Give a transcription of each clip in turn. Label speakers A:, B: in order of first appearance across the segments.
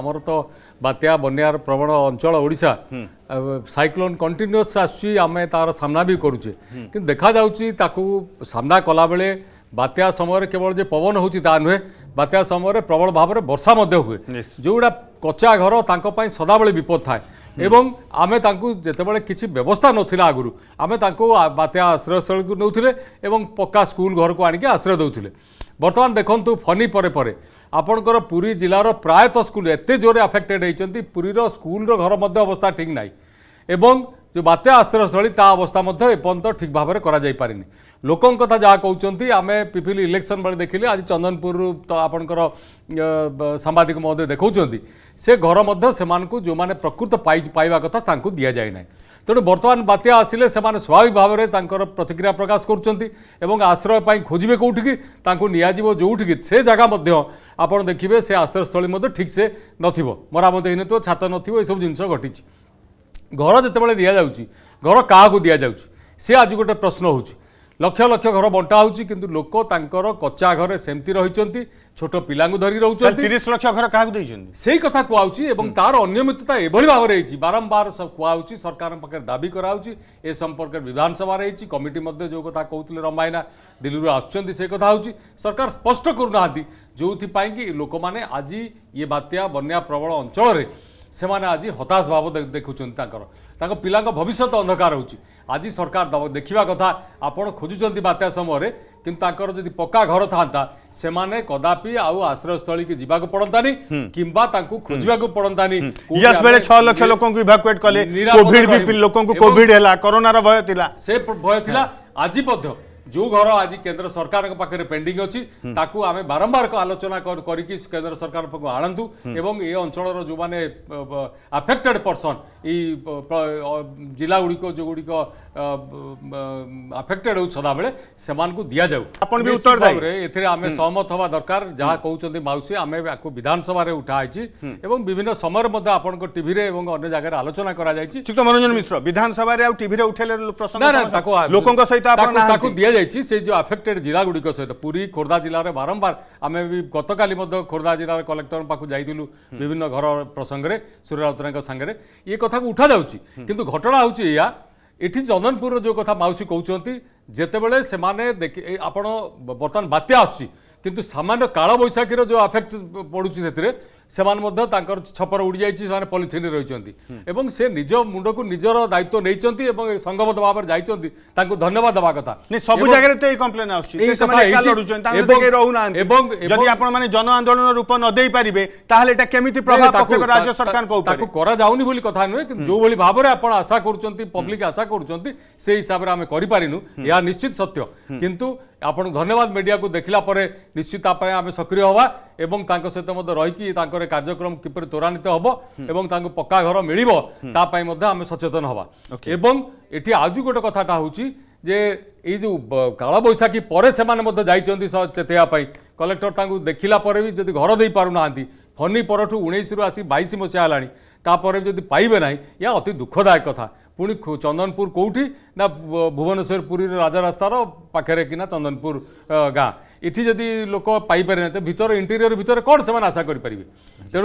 A: ଆମର ତ ବାତ୍ୟା ବନ୍ୟାର ପ୍ରବଳ ଅଞ୍ଚଳ ଓଡ଼ିଶା ସାଇକ୍ଲୋନ୍ କଣ୍ଟିନ୍ୟୁଅସ୍ ଆସୁଛି ଆମେ ତାର ସାମ୍ନା ବି କରୁଛେ କିନ୍ତୁ ଦେଖାଯାଉଛି ତାକୁ ସାମ୍ନା କଲାବେଳେ ବାତ୍ୟା ସମୟରେ କେବଳ ଯେ ପବନ ହେଉଛି ତା ନୁହେଁ ବାତ୍ୟା ସମୟରେ ପ୍ରବଳ ଭାବରେ ବର୍ଷା ମଧ୍ୟ ହୁଏ ଯେଉଁଗୁଡ଼ା କଚା ଘର ତାଙ୍କ ପାଇଁ ସଦାବେଳେ ବିପଦ ଥାଏ ଏବଂ ଆମେ ତାଙ୍କୁ ଯେତେବେଳେ କିଛି ବ୍ୟବସ୍ଥା ନଥିଲା ଆଗରୁ ଆମେ ତାଙ୍କୁ ବାତ୍ୟା ଆଶ୍ରୟସ୍ଥଳୀକୁ ନେଉଥିଲେ ଏବଂ ପକ୍କା ସ୍କୁଲ ଘରକୁ ଆଣିକି ଆଶ୍ରୟ ଦେଉଥିଲେ ବର୍ତ୍ତମାନ ଦେଖନ୍ତୁ ଫନି ପରେ ପରେ ଆପଣଙ୍କର ପୁରୀ ଜିଲ୍ଲାର ପ୍ରାୟତଃ ସ୍କୁଲ ଏତେ ଜୋରରେ ଆଫେକ୍ଟେଡ୍ ହୋଇଛନ୍ତି ପୁରୀର ସ୍କୁଲର ଘର ମଧ୍ୟ ଅବସ୍ଥା ଠିକ୍ ନାହିଁ ଏବଂ ଯେଉଁ ବାତ୍ୟା ଆଶ୍ରୟସ୍ଥଳୀ ତା ଅବସ୍ଥା ମଧ୍ୟ ଏପର୍ଯ୍ୟନ୍ତ ଠିକ୍ ଭାବରେ କରାଯାଇପାରିନି ଲୋକଙ୍କ କଥା ଯାହା କହୁଛନ୍ତି ଆମେ ପିପିଲି ଇଲେକ୍ସନ୍ ବେଳେ ଦେଖିଲେ ଆଜି ଚନ୍ଦନପୁରରୁ ତ ଆପଣଙ୍କର ସାମ୍ବାଦିକ ମହୋଦୟ ଦେଖାଉଛନ୍ତି ସେ ଘର ମଧ୍ୟ ସେମାନଙ୍କୁ ଯେଉଁମାନେ ପ୍ରକୃତ ପାଇବା କଥା ତାଙ୍କୁ ଦିଆଯାଇ ନାହିଁ তেণু বর্তমান বাত্যা আসলে সে স্বাভাবিক ভাবে তাঁর প্রতিক্রিয়া প্রকাশ করছেন এবং আশ্রয় খোঁজবে কোটিকি তাঁকু নিয়ে যেউঠিকি সে জায়গা মধ্যে আপনার দেখবে সে আশ্রয়স্থলী মধ্যে ঠিকসে নথিব মরামতি হয়ে নথিব ছাত নথিব এইসব জিনিস ঘটিছে ঘর যেতবে দিয়া যাচ্ছি ঘর কাহকু দিয়া যাচ্ছি সে আজ গোটে প্রশ্ন হচ্ছে लक्ष लक्ष घर बन्टाहे कि लोकताचाघरेस रहिले छोट पिया धरिरहे लक्ष तार अनियमितता एभरि भावी बारम्बार सब कुन सरकार दाबी गराह छ सम्पर्क विधानसभाइस कमिटी जो कथा कि रमायना दिल्ली आसुन चाहिँ सही कथा सरकार स्पष्ट गर्दै कि लोक मैले आज यत्या बन्या प्रवल अञ्चले ସେମାନେ ଆଜି ହତାଶ ଭାବ ଦେଖୁଛନ୍ତି ତାଙ୍କର ତାଙ୍କ ପିଲାଙ୍କ ଭବିଷ୍ୟତ ଅନ୍ଧକାର ହେଉଛି ଆଜି ସରକାର ଦେଖିବା କଥା ଆପଣ ଖୋଜୁଛନ୍ତି ବାତ୍ୟା ସମୟରେ କିନ୍ତୁ ତାଙ୍କର ଯଦି ପକ୍କା ଘର ଥାନ୍ତା ସେମାନେ କଦାପି ଆଉ ଆଶ୍ରୟସ୍ଥଳୀକି ଯିବାକୁ ପଡ଼ନ୍ତାନି କିମ୍ବା ତାଙ୍କୁ ଖୋଜିବାକୁ ପଡ଼ନ୍ତାନି ୟସ୍ ବେଳେ ଛଅ ଲକ୍ଷ ଲୋକଙ୍କୁ ଇଭାକୁଏଟ୍ କଲେ କୋଭିଡ ବି ଲୋକଙ୍କୁ କୋଭିଡ ହେଲା କରୋନାର ଭୟ ଥିଲା ସେ ଭୟ ଥିଲା ଆଜି ମଧ୍ୟ जो घर आज केन्द्र सरकार पाखे पेंडिंग अच्छी आम बारंबार आलोचना करके केन्द्र सरकार पाक आणतु एवं ये अंचल जो मैंने आफेक्टेड पर्सन ये जिला गुड़िक जो गुड़िक आफेक्टेड हो सदाबले से दि जाऊ आम सहमत हवा दरकार जहाँ कहते माउसी आम विधानसभा उठाई विभिन्न समय आपण टीवी अन्य जगह आलोचना कर मनोरंजन मिश्र विधानसभा टीवी उठे प्रश्न लोकों सहित दि जाए ହୋଇଯାଇଛି ସେ ଯେଉଁ ଆଫେକ୍ଟେଡ୍ ଜିଲ୍ଲାଗୁଡ଼ିକ ସହିତ ପୁରୀ ଖୋର୍ଦ୍ଧା ଜିଲ୍ଲାରେ ବାରମ୍ବାର ଆମେ ବି ଗତକାଲି ମଧ୍ୟ ଖୋର୍ଦ୍ଧା ଜିଲ୍ଲାର କଲେକ୍ଟରଙ୍କ ପାଖକୁ ଯାଇଥିଲୁ ବିଭିନ୍ନ ଘର ପ୍ରସଙ୍ଗରେ ସୁର ରାଉତରାୟଙ୍କ ସାଙ୍ଗରେ ଇଏ କଥାକୁ ଉଠାଯାଉଛି କିନ୍ତୁ ଘଟଣା ହେଉଛି ଏଇଆ ଏଠି ଚନ୍ଦନପୁରର ଯେଉଁ କଥା ମାଉସୀ କହୁଛନ୍ତି ଯେତେବେଳେ ସେମାନେ ଦେଖି ଆପଣ ବର୍ତ୍ତମାନ ବାତ୍ୟା ଆସୁଛି କିନ୍ତୁ ସାମାନ୍ୟ କାଳବୈଶାଖୀର ଯେଉଁ ଆଫେକ୍ଟ ପଡ଼ୁଛି ସେଥିରେ ସେମାନେ ମଧ୍ୟ ତାଙ୍କର ଛପର ଉଡ଼ିଯାଇଛି ସେମାନେ ପଲିଥିନରେ ରହିଛନ୍ତି ଏବଂ ସେ ନିଜ ମୁଣ୍ଡକୁ ନିଜର ଦାୟିତ୍ୱ ନେଇଛନ୍ତି ଏବଂ ସଂଘବଦ୍ଧ ଭାବରେ ଯାଇଛନ୍ତି ତାଙ୍କୁ ଧନ୍ୟବାଦ ଦେବା କଥା ସବୁ ଜାଗାରେ ତ ଏଇ କମ୍ପ୍ଲେନ୍ ଆସୁଛି ଏବଂ ଯଦି ଆପଣମାନେ ଜନ ଆନ୍ଦୋଳନ ରୂପ ନ ଦେଇପାରିବେ ତାହେଲେ ଏଇଟା କେମିତି ପ୍ରଭାବ ପକାଇବ ରାଜ୍ୟ ସରକାରଙ୍କ ଉପରେ ତାକୁ କରାଯାଉନି ବୋଲି କଥା ନୁହେଁ କିନ୍ତୁ ଯେଉଁଭଳି ଭାବରେ ଆପଣ ଆଶା କରୁଛନ୍ତି ପବ୍ଲିକ ଆଶା କରୁଛନ୍ତି ସେ ହିସାବରେ ଆମେ କରିପାରିନୁ ଏହା ନିଶ୍ଚିତ ସତ୍ୟ କିନ୍ତୁ ଆପଣଙ୍କୁ ଧନ୍ୟବାଦ ମିଡ଼ିଆକୁ ଦେଖିଲା ପରେ ନିଶ୍ଚିତ ତା ପାଇଁ ଆମେ ସକ୍ରିୟ ହେବା এবং তাঙ্ক সহিত মধ্যে রহিকি তাঙ্কর কার্যক্রম কিপর ত্বরান্বিত হব এবং তাঙ্কু পক্কা ঘর মিলিব তা পাই মধ্যে আমি সচেতন হবা এবং এটি আজ গোটে কথাটা হচ্ছে যে এই যে কালবৈশাখী পরে সেমানে মধ্যে যাইছেন চেতেয়া পাই কলেক্টর তাঙ্কু দেখিলা পরে বি যদি ঘর দেই পারু নাহান্তি ফনি পরঠু 19 রু আসি 22 মসিয়া হলানি তাপরে যদি পাইবে নাই ইয়া অতি দুঃখদায়ক কথা ପୁଣି ଚନ୍ଦନପୁର କେଉଁଠି ନା ଭୁବନେଶ୍ୱର ପୁରୀର ରାଜରାସ୍ତାର ପାଖରେ କିନା ଚନ୍ଦନପୁର ଗାଁ এটি যদি লোক পাইপারি না ভিতর ইন্টেরিয়র ভিতরে কম সে আশা করে পারে তেমন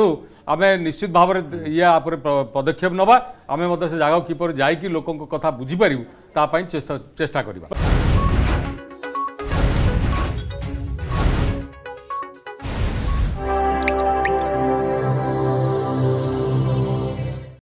A: আমি নিশ্চিত ভাবে ইয়া উপরে পদক্ষেপ নেবা আমি মধ্যে সে জায়গা কিপর যাই লোক কথা বুঝিপারু তা চেষ্টা চেষ্টা করা